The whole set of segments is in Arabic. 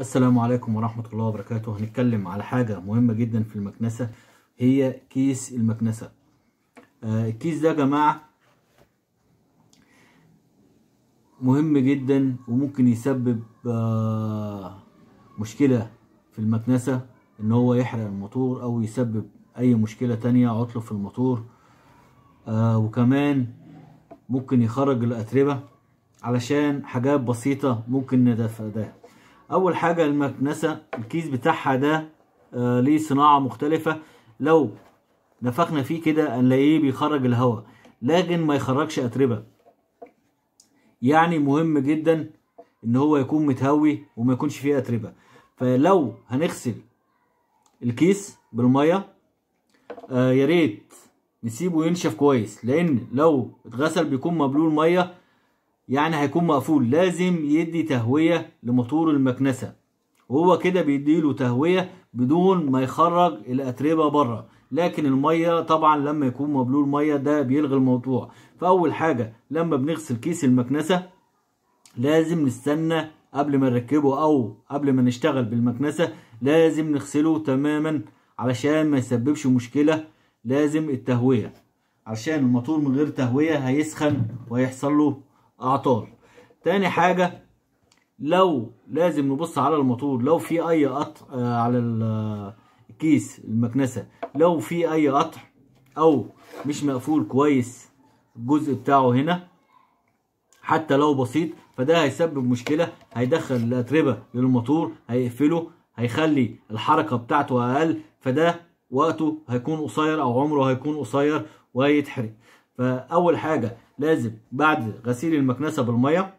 السلام عليكم ورحمة الله وبركاته هنتكلم على حاجة مهمة جدا في المكنسة هي كيس المكنسة آه الكيس ده يا جماعة مهم جدا وممكن يسبب آه مشكلة في المكنسة ان هو يحرق الموتور او يسبب اي مشكلة تانية عطل في الموتور آه وكمان ممكن يخرج الاتربة علشان حاجات بسيطة ممكن ده اول حاجه المكنسه الكيس بتاعها ده آه ليه صناعه مختلفه لو نفخنا فيه كده هنلاقيه بيخرج الهواء لكن ما يخرجش اتربه يعني مهم جدا ان هو يكون متهوي وما يكونش فيه اتربه فلو هنغسل الكيس بالميه آه يا ريت نسيبه ينشف كويس لان لو اتغسل بيكون مبلول ميه يعني هيكون مقفول لازم يدي تهوية لموتور المكنسة وهو كده بيديله تهوية بدون ما يخرج الأتربة بره لكن المية طبعا لما يكون مبلول مية ده بيلغي الموضوع فأول حاجة لما بنغسل كيس المكنسة لازم نستنى قبل ما نركبه أو قبل ما نشتغل بالمكنسة لازم نغسله تماما علشان ما يسببش مشكلة لازم التهوية عشان الموتور من غير تهوية هيسخن ويحصل له اعطال تاني حاجة لو لازم نبص على الموتور لو في اي قطع آه، على آه، الكيس المكنسة لو في اي قطع او مش مقفول كويس الجزء بتاعه هنا حتى لو بسيط فده هيسبب مشكلة هيدخل الأتربة للموتور هيقفله هيخلي الحركة بتاعته أقل فده وقته هيكون قصير أو عمره هيكون قصير وهيتحرق فاول حاجه لازم بعد غسيل المكنسه بالميه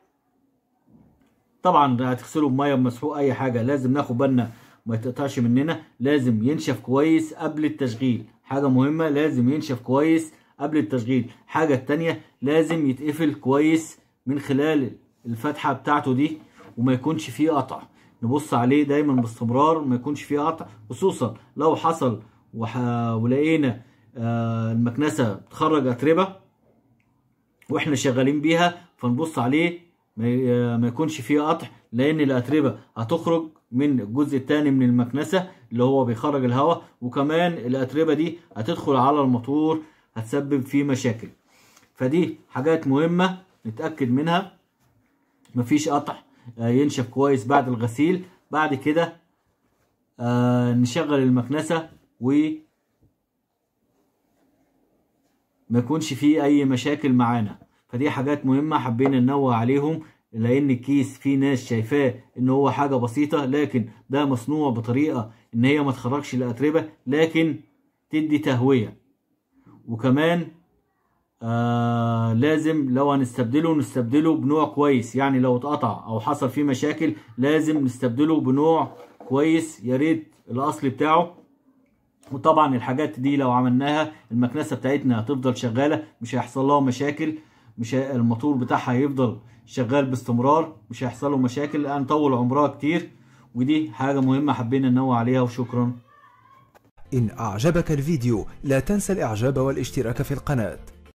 طبعا هتغسله بميه بمسحوق اي حاجه لازم ناخد بالنا ما يتقطعش مننا لازم ينشف كويس قبل التشغيل حاجه مهمه لازم ينشف كويس قبل التشغيل حاجه التانية لازم يتقفل كويس من خلال الفتحه بتاعته دي وما يكونش فيه قطع نبص عليه دايما باستمرار ما يكونش فيه قطع خصوصا لو حصل وح... ولقينا آه، المكنسه بتخرج اتربه واحنا شغالين بيها فنبص عليه ما آه، يكونش فيه قطع لان الاتربه هتخرج من الجزء الثاني من المكنسه اللي هو بيخرج الهواء وكمان الاتربه دي هتدخل على الموتور هتسبب فيه مشاكل فدي حاجات مهمه نتاكد منها مفيش قطع آه، ينشف كويس بعد الغسيل بعد كده نشغل المكنسه و ما يكونش فيه اي مشاكل معانا فدي حاجات مهمه حبينا ننوه عليهم لان الكيس في ناس شايفاه ان هو حاجه بسيطه لكن ده مصنوع بطريقه ان هي ما تخرجش الاتربه لكن تدي تهويه وكمان آه لازم لو هنستبدله نستبدله بنوع كويس يعني لو اتقطع او حصل فيه مشاكل لازم نستبدله بنوع كويس يا ريت الاصل بتاعه وطبعا الحاجات دي لو عملناها المكنسه بتاعتنا هتفضل شغاله مش هيحصل لها مشاكل مش الموتور بتاعها هيفضل شغال باستمرار مش هيحصل له مشاكل هنطول عمرها كتير ودي حاجه مهمه حبينا ننوه عليها وشكرا ان اعجبك الفيديو لا تنسى الاعجاب والاشتراك في القناه